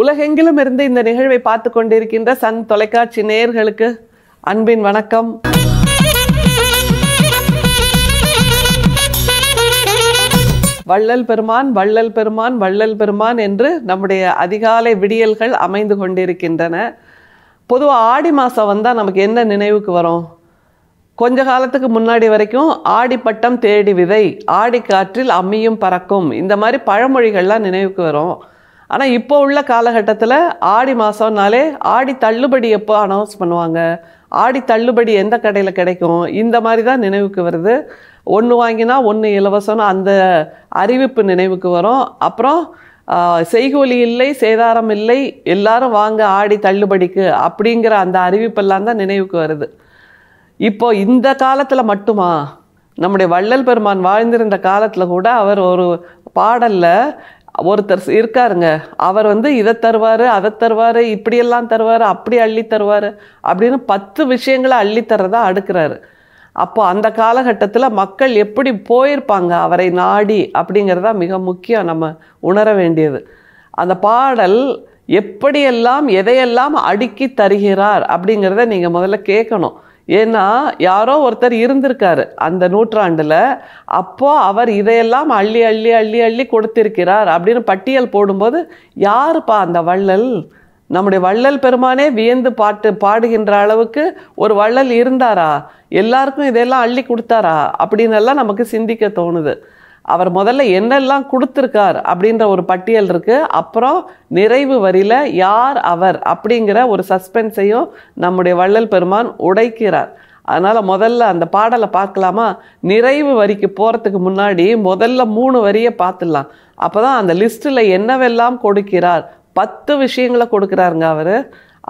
உலகெங்கிலும் இருந்து இந்த நிகழ்வை பார்த்து கொண்டிருக்கின்ற சன் தொலைக்காட்சி நேயர்களுக்கு அன்பின் வணக்கம் வள்ளல் பெருமான் வள்ளல் பெருமான் வள்ளல் பெருமான் என்று நம்முடைய அதிகாலை விடியல்கள் அமைந்து கொண்டிருக்கின்றன பொதுவாக ஆடி மாதம் வந்தால் நமக்கு என்ன நினைவுக்கு வரும் கொஞ்ச காலத்துக்கு முன்னாடி வரைக்கும் ஆடிப்பட்டம் தேடி விதை ஆடிக்காற்றில் அம்மியும் பறக்கும் இந்த மாதிரி பழமொழிகள்லாம் நினைவுக்கு வரும் ஆனால் இப்போ உள்ள காலகட்டத்தில் ஆடி மாதம்னாலே ஆடி தள்ளுபடி எப்போ அனௌன்ஸ் பண்ணுவாங்க ஆடி தள்ளுபடி எந்த கடையில் கிடைக்கும் இந்த மாதிரி தான் நினைவுக்கு வருது ஒன்று வாங்கினா ஒன்று இலவசம்னு அந்த அறிவிப்பு நினைவுக்கு வரும் அப்புறம் செய்கூலி இல்லை சேதாரம் இல்லை எல்லாரும் வாங்க ஆடி தள்ளுபடிக்கு அப்படிங்கிற அந்த அறிவிப்பெல்லாம் தான் நினைவுக்கு வருது இப்போ இந்த காலத்தில் மட்டுமா நம்முடைய வள்ளல் பெருமான் வாழ்ந்திருந்த காலத்தில் கூட அவர் ஒரு பாடலில் ஒருத்தர் இருக்காருங்க அவர் வந்து இதை தருவார் அதை தருவார் இப்படியெல்லாம் தருவார் அப்படி அள்ளி தருவார் அப்படின்னு பத்து விஷயங்களை அள்ளித்தரதா அடுக்கிறாரு அப்போ அந்த காலகட்டத்தில் மக்கள் எப்படி போயிருப்பாங்க அவரை நாடி அப்படிங்கிறதா மிக முக்கியம் நம்ம உணர வேண்டியது அந்த பாடல் எப்படியெல்லாம் எதையெல்லாம் அடுக்கி தருகிறார் அப்படிங்கிறத நீங்கள் முதல்ல கேட்கணும் ஏன்னா யாரோ ஒருத்தர் இருந்திருக்காரு அந்த நூற்றாண்டில் அப்போ அவர் இதையெல்லாம் அள்ளி அள்ளி அள்ளி அள்ளி கொடுத்திருக்கிறார் அப்படின்னு பட்டியல் போடும்போது யாருப்பா அந்த வள்ளல் நம்முடைய வள்ளல் பெருமானே வியந்து பாட்டு பாடுகின்ற அளவுக்கு ஒரு வள்ளல் இருந்தாரா எல்லாருக்கும் இதையெல்லாம் அள்ளி கொடுத்தாரா அப்படின்னு எல்லாம் நமக்கு சிந்திக்க தோணுது அவர் முதல்ல என்னெல்லாம் கொடுத்துருக்கார் அப்படின்ற ஒரு பட்டியல் இருக்குது அப்புறம் நிறைவு வரியில் யார் அவர் அப்படிங்கிற ஒரு சஸ்பென்ஸையும் நம்முடைய வள்ளல் பெருமான் உடைக்கிறார் அதனால் முதல்ல அந்த பாடலை பார்க்கலாமா நிறைவு வரிக்கு போகிறதுக்கு முன்னாடி முதல்ல மூணு வரியை பார்த்துடலாம் அப்போ தான் அந்த லிஸ்ட்டில் என்னவெல்லாம் கொடுக்கிறார் பத்து விஷயங்களை கொடுக்குறாருங்க அவர்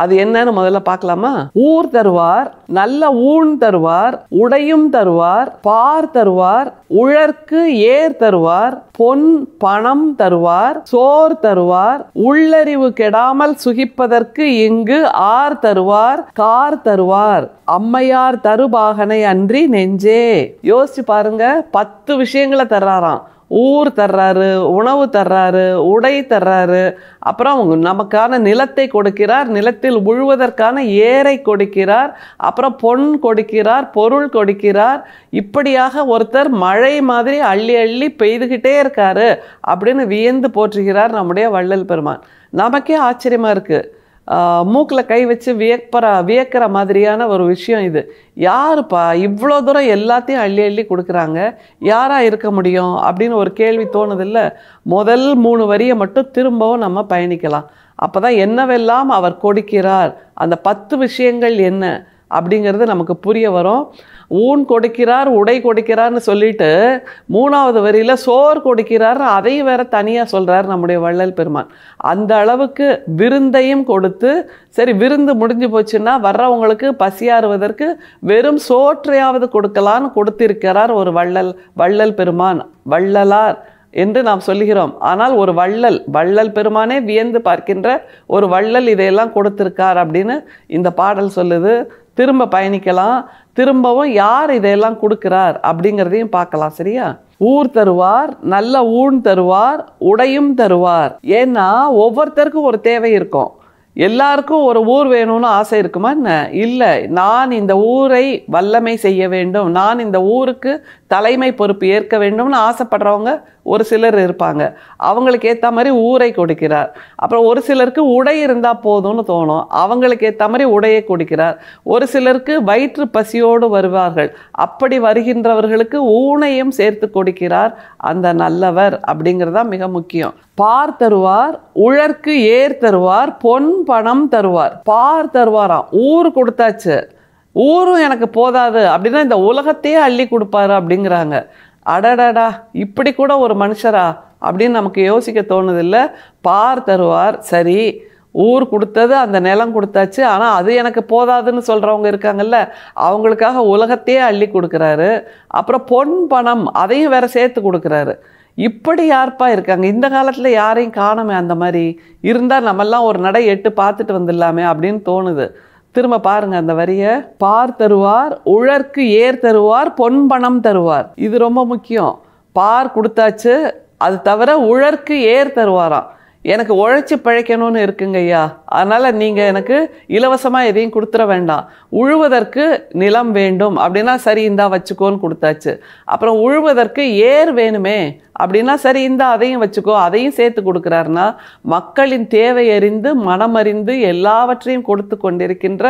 அது என்னன்னு முதல்ல பார்க்கலாமா ஊர் தருவார் நல்ல ஊன் தருவார் உடையும் தருவார் பார் தருவார் உழற்கு ஏர் தருவார் பொன் பணம் தருவார் சோர் தருவார் உள்ளறிவு கெடாமல் சுகிப்பதற்கு இங்கு ஆர் தருவார் கார் தருவார் அம்மையார் தருபாகனை அன்றி நெஞ்சே யோசிச்சு பாருங்க பத்து விஷயங்களை தர்றாராம் ஊர் தர்றாரு உணவு தர்றாரு உடை தர்றாரு அப்புறம் அவங்க நமக்கான நிலத்தை கொடுக்கிறார் நிலத்தில் உழுவதற்கான ஏரை கொடுக்கிறார் அப்புறம் பொன் கொடுக்கிறார் பொருள் கொடுக்கிறார் இப்படியாக ஒருத்தர் மழை மாதிரி அள்ளி அள்ளி பெய்துகிட்டே இருக்காரு அப்படின்னு வியந்து போற்றுகிறார் நம்முடைய வள்ளல் பெருமான் நமக்கே ஆச்சரியமாக இருக்குது மூக்கில் கை வச்சு வியக்கிற வியக்கிற மாதிரியான ஒரு விஷயம் இது யாருப்பா இவ்வளோ தூரம் எல்லாத்தையும் அள்ளி அள்ளி கொடுக்குறாங்க யாராக இருக்க முடியும் அப்படின்னு ஒரு கேள்வி தோணுதில்ல முதல் மூணு வரியை மட்டும் திரும்பவும் நம்ம பயணிக்கலாம் அப்போ தான் என்னவெல்லாம் அவர் கொடுக்கிறார் அந்த பத்து விஷயங்கள் என்ன அப்படிங்கிறது நமக்கு புரிய வரும் ஊன் கொடுக்கிறார் உடை கொடுக்கிறார்னு சொல்லிட்டு மூணாவது வரியில் சோர் கொடுக்கிறார் அதையும் வேற தனியாக சொல்கிறார் நம்முடைய வள்ளல் பெருமான் அந்த அளவுக்கு விருந்தையும் கொடுத்து சரி விருந்து முடிஞ்சு போச்சுன்னா வர்றவங்களுக்கு பசியாறுவதற்கு வெறும் சோற்றையாவது கொடுக்கலான்னு கொடுத்திருக்கிறார் ஒரு வள்ளல் வள்ளல் பெருமான் வள்ளலார் என்று நாம் சொல்லுகிறோம் ஆனால் ஒரு வள்ளல் வள்ளல் பெருமானே வியந்து பார்க்கின்ற ஒரு வள்ளல் இதையெல்லாம் கொடுத்திருக்கார் அப்படின்னு இந்த பாடல் சொல்லுது திரும்ப பயணிக்கலாம் திரும்பவும் யார் இதையெல்லாம் கொடுக்கிறார் அப்படிங்கிறதையும் பார்க்கலாம் சரியா ஊர் தருவார் நல்ல ஊன் தருவார் உடையும் தருவார் ஏன்னா ஒவ்வொருத்தருக்கும் ஒரு தேவை இருக்கும் எல்லாருக்கும் ஒரு ஊர் வேணும்னு ஆசை இருக்குமா என்ன இல்லை நான் இந்த ஊரை வல்லமை செய்ய வேண்டும் நான் இந்த ஊருக்கு தலைமை பொறுப்பு ஏற்க வேண்டும்னு ஆசைப்படுறவங்க ஒரு சிலர் இருப்பாங்க அவங்களுக்கு ஏற்ற மாதிரி ஊரை கொடுக்கிறார் அப்புறம் ஒரு சிலருக்கு உடை இருந்தால் போதும்னு தோணும் அவங்களுக்கு ஏற்ற மாதிரி உடையை கொடுக்கிறார் ஒரு சிலருக்கு வயிற்று பசியோடு வருவார்கள் அப்படி வருகின்றவர்களுக்கு ஊனையும் சேர்த்து கொடுக்கிறார் அந்த நல்லவர் அப்படிங்கிறது தான் மிக முக்கியம் பார் தருவார் உழற்கு ஏர் தருவார் பொன் பணம் தருவார் பார் தருவாராம் ஊர் கொடுத்தாச்சு ஊரும் எனக்கு போதாது அப்படின்னா இந்த உலகத்தையே அள்ளி கொடுப்பாரு அப்படிங்கிறாங்க அடடடா இப்படி கூட ஒரு மனுஷரா அப்படின்னு நமக்கு யோசிக்க தோணுதில்லை பார் தருவார் சரி ஊர் கொடுத்தது அந்த நிலம் கொடுத்தாச்சு ஆனால் அது எனக்கு போதாதுன்னு சொல்கிறவங்க இருக்காங்கல்ல அவங்களுக்காக உலகத்தையே அள்ளி கொடுக்குறாரு அப்புறம் பொன் பணம் அதையும் வேற சேர்த்து கொடுக்குறாரு இப்படி யார்ப்பா இருக்காங்க இந்த காலத்தில் யாரையும் காணமே அந்த மாதிரி இருந்தால் நம்மெல்லாம் ஒரு நடை எட்டு பார்த்துட்டு வந்துடலாமே அப்படின்னு தோணுது திரும்ப பாருங்க அந்த வரியை பார் தருவார் உழற்கு ஏர் தருவார் பொன்பணம் தருவார் இது ரொம்ப முக்கியம் பார் கொடுத்தாச்சு அது தவிர உழற்கு ஏர் தருவாராம் எனக்கு உழைச்சி பிழைக்கணும்னு இருக்குங்க ஐயா அதனால் நீங்கள் எனக்கு இலவசமாக எதையும் கொடுத்துட வேண்டாம் உழுவதற்கு நிலம் வேண்டும் அப்படின்னா சரி இந்தா வச்சுக்கோன்னு கொடுத்தாச்சு அப்புறம் உழுவதற்கு ஏர் வேணுமே அப்படின்னா சரி இந்தா அதையும் வச்சுக்கோ அதையும் சேர்த்து கொடுக்குறாருன்னா மக்களின் தேவை அறிந்து மனமறிந்து எல்லாவற்றையும் கொடுத்து கொண்டிருக்கின்ற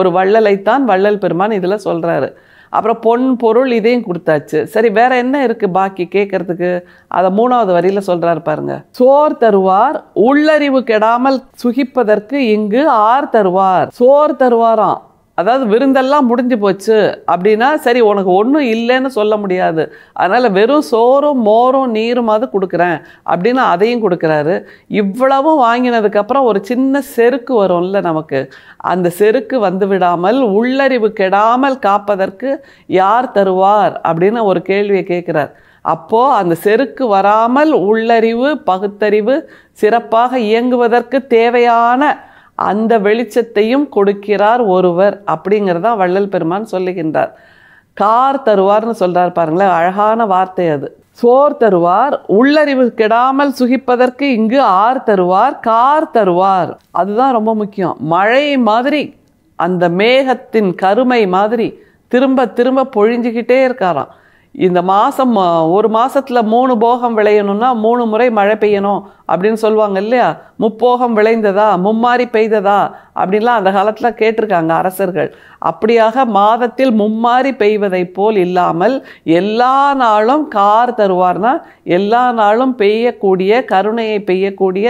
ஒரு வள்ளலைத்தான் வள்ளல் பெருமான் இதில் சொல்கிறாரு அப்புறம் பொன் பொருள் இதையும் கொடுத்தாச்சு சரி வேற என்ன இருக்குது பாக்கி கேட்கறதுக்கு அதை மூணாவது வரியில சொல்கிறாரு பாருங்க சோர் தருவார் உள்ளறிவு கெடாமல் சுகிப்பதற்கு இங்கு ஆர் தருவார் சோர் தருவாராம் அதாவது விருந்தெல்லாம் முடிஞ்சு போச்சு அப்படின்னா சரி உனக்கு ஒன்றும் இல்லைன்னு சொல்ல முடியாது அதனால் வெறும் சோறும் மோரும் நீருமாவது கொடுக்குறேன் அப்படின்னு அதையும் கொடுக்குறாரு இவ்வளவும் வாங்கினதுக்கப்புறம் ஒரு சின்ன செருக்கு வரும்ல நமக்கு அந்த செருக்கு வந்து விடாமல் உள்ளறிவு கெடாமல் காப்பதற்கு யார் தருவார் அப்படின்னு ஒரு கேள்வியை கேட்குறார் அப்போது அந்த செருக்கு வராமல் உள்ளறிவு பகுத்தறிவு சிறப்பாக இயங்குவதற்கு தேவையான அந்த வெளிச்சத்தையும் கொடுக்கிறார் ஒருவர் அப்படிங்கிறதா வள்ளல் பெருமான் சொல்லுகின்றார் கார் தருவார்னு சொல்கிறார் பாருங்களேன் அழகான வார்த்தை அது சோர் தருவார் உள்ளறிவு கெடாமல் சுகிப்பதற்கு இங்கு ஆர் தருவார் கார் தருவார் அதுதான் ரொம்ப முக்கியம் மழை மாதிரி அந்த மேகத்தின் கருமை மாதிரி திரும்ப திரும்ப பொழிஞ்சுக்கிட்டே இருக்காராம் இந்த மாதம் ஒரு மாதத்தில் மூணு போகம் விளையணும்னா மூணு முறை மழை பெய்யணும் அப்படின்னு சொல்லுவாங்க இல்லையா முப்போகம் விளைந்ததா மும்மாரி பெய்ததா அப்படின்லாம் அந்த காலத்தில் கேட்டிருக்காங்க அரசர்கள் அப்படியாக மாதத்தில் மும்மாரி பெய்வதை போல் இல்லாமல் எல்லா நாளும் கார் தருவார்னா எல்லா நாளும் பெய்யக்கூடிய கருணையை பெய்யக்கூடிய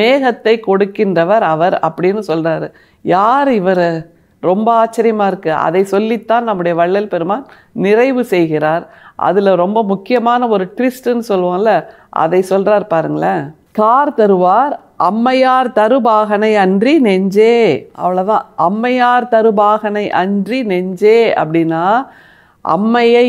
மேகத்தை கொடுக்கின்றவர் அவர் அப்படின்னு சொல்கிறாரு யார் இவர் ரொம்ப ஆச்சரியமாக இருக்குது அதை சொல்லித்தான் நம்முடைய வள்ளல் பெருமான் நிறைவு செய்கிறார் அதில் ரொம்ப முக்கியமான ஒரு ட்விஸ்ட்டுன்னு சொல்லுவோம்ல அதை சொல்கிறார் பாருங்களேன் கார் தருவார் அம்மையார் தருபாகனை அன்றி நெஞ்சே அவ்வளோதான் அம்மையார் தருபாகனை அன்றி நெஞ்சே அப்படின்னா அம்மையை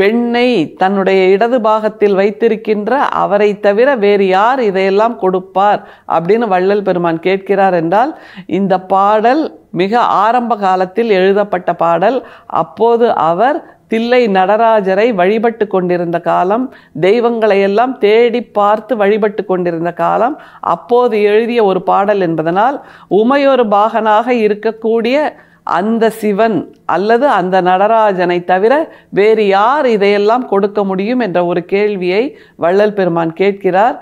பெண்ணை தன்னுடைய இடது பாகத்தில் வைத்திருக்கின்ற அவரை தவிர வேறு யார் இதையெல்லாம் கொடுப்பார் அப்படின்னு வள்ளல் பெருமான் கேட்கிறார் என்றால் இந்த பாடல் மிக ஆரம்ப காலத்தில் எழுதப்பட்ட பாடல் அப்போது அவர் தில்லை நடராஜரை வழிபட்டு கொண்டிருந்த காலம் தெய்வங்களையெல்லாம் தேடி பார்த்து வழிபட்டு கொண்டிருந்த காலம் அப்போது எழுதிய ஒரு பாடல் என்பதனால் உமையொரு பாகனாக இருக்கக்கூடிய அந்த சிவன் அல்லது அந்த நடராஜனை தவிர வேறு யார் இதையெல்லாம் கொடுக்க முடியும் என்ற ஒரு கேள்வியை வள்ளல் பெருமான் கேட்கிறார்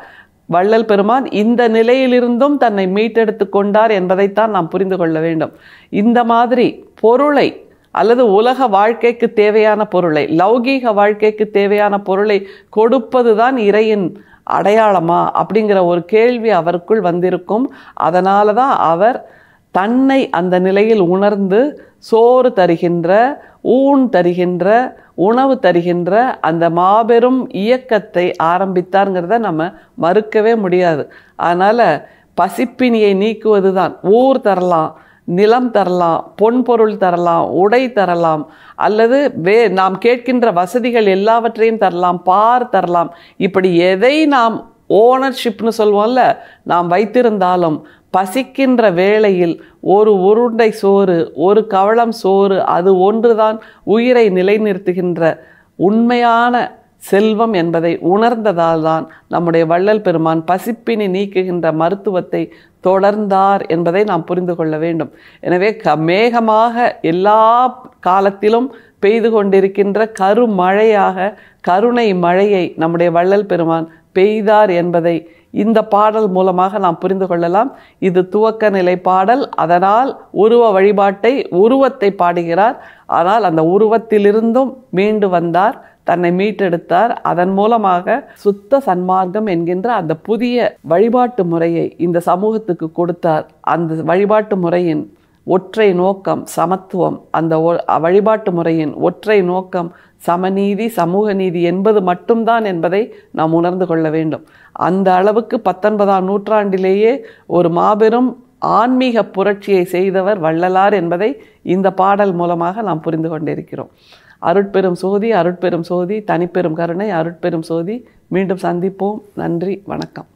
வள்ளல் பெருமான் இந்த நிலையிலிருந்தும் தன்னை மீட்டெடுத்து கொண்டார் என்பதைத்தான் நாம் புரிந்து கொள்ள வேண்டும் இந்த மாதிரி பொருளை அல்லது உலக வாழ்க்கைக்கு தேவையான பொருளை லௌகீக வாழ்க்கைக்கு தேவையான பொருளை கொடுப்பது தான் இறையின் அடையாளமா அப்படிங்கிற ஒரு கேள்வி அவருக்குள் வந்திருக்கும் அதனால தான் அவர் தன்னை அந்த நிலையில் உணர்ந்து சோறு தருகின்ற ஊன் தருகின்ற உணவு தருகின்ற அந்த மாபெரும் இயக்கத்தை ஆரம்பித்தாருங்கிறத நம்ம மறுக்கவே முடியாது அதனால் பசிப்பினியை நீக்குவது தான் ஊர் தரலாம் நிலம் தரலாம் பொன் பொருள் தரலாம் உடை தரலாம் அல்லது வே நாம் கேட்கின்ற வசதிகள் எல்லாவற்றையும் தரலாம் பார் தரலாம் இப்படி எதை நாம் ஓனர்ஷிப்னு சொல்லுவோம்ல நாம் வைத்திருந்தாலும் பசிக்கின்ற வேளையில் ஒரு உருண்டை சோறு ஒரு கவளம் சோறு அது ஒன்றுதான் உயிரை நிலைநிறுத்துகின்ற உண்மையான செல்வம் என்பதை உணர்ந்ததால் தான் நம்முடைய வள்ளல் பெருமான் பசிப்பினி நீக்குகின்ற மருத்துவத்தை தொடர்ந்தார் என்பதை நாம் புரிந்து கொள்ள வேண்டும் எனவே க மேகமாக எல்லா காலத்திலும் பெய்து கொண்டிருக்கின்ற கருமழையாக கருணை மழையை நம்முடைய வள்ளல் பெருமான் பெய்தார் என்பதை இந்த பாடல் மூலமாக நாம் புரிந்து கொள்ளலாம் இது துவக்க நிலை பாடல் அதனால் உருவ வழிபாட்டை உருவத்தை பாடுகிறார் ஆனால் அந்த உருவத்திலிருந்தும் மீண்டு வந்தார் தன்னை மீட்டெடுத்தார் அதன் மூலமாக சுத்த சன்மார்க்கம் என்கின்ற அந்த புதிய வழிபாட்டு முறையை இந்த சமூகத்துக்கு கொடுத்தார் அந்த வழிபாட்டு முறையின் ஒற்றை நோக்கம் சமத்துவம் அந்த வழிபாட்டு முறையின் ஒற்றை நோக்கம் சமநீதி சமூக நீதி என்பது மட்டும்தான் என்பதை நாம் உணர்ந்து கொள்ள வேண்டும் அந்த அளவுக்கு பத்தொன்பதாம் நூற்றாண்டிலேயே ஒரு மாபெரும் ஆன்மீக புரட்சியை செய்தவர் வள்ளலார் என்பதை இந்த பாடல் மூலமாக நாம் புரிந்து கொண்டிருக்கிறோம் அருட்பெரும் சோதி அருட்பெரும் சோதி தனிப்பெரும் கருணை அருட்பெரும் சோதி மீண்டும் சந்திப்போம் நன்றி வணக்கம்